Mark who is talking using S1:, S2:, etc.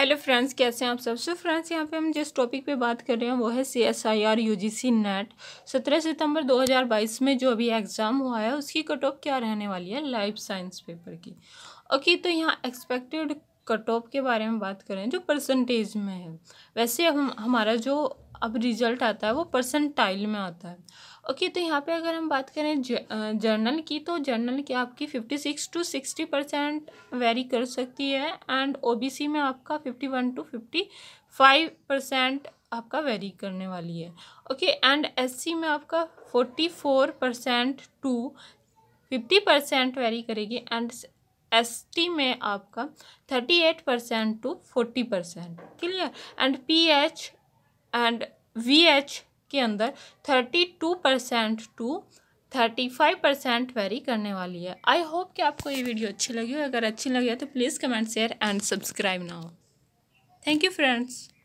S1: hello friends कैसे हैं आप सब सो फ्रेंड्स यहाँ पे हम जिस टॉपिक पे बात कर रहे हैं वो है C S I R U G C NET सत्रह सितंबर बाईस में जो अभी एग्ज़ाम हुआ है उसकी कट ऑफ क्या रहने वाली है लाइफ साइंस पेपर की ओके okay, तो यहाँ एक्सपेक्टेड कट ऑफ के बारे में बात करें जो परसेंटेज में है वैसे हम हमारा जो अब रिजल्ट आता है वो परसेंटाइल में आता है ओके तो यहाँ पे अगर हम बात करें जर्नल की तो जर्नल की आपकी fifty six to sixty percent vary कर सकती है एंड ओबीसी में आपका fifty one to fifty five percent आपका वेरी करने वाली है ओके एंड एससी में आपका forty four percent to fifty percent vary करेगी एंड टी में आपका thirty eight percent to forty percent clear and H and H के अंदर thirty two percent to thirty five percent vary करने वाली है आई होप कि आपको ये वीडियो अच्छी लगी हो अगर अच्छी लगी है तो please comment share and subscribe ना हो थैंक यू फ्रेंड्स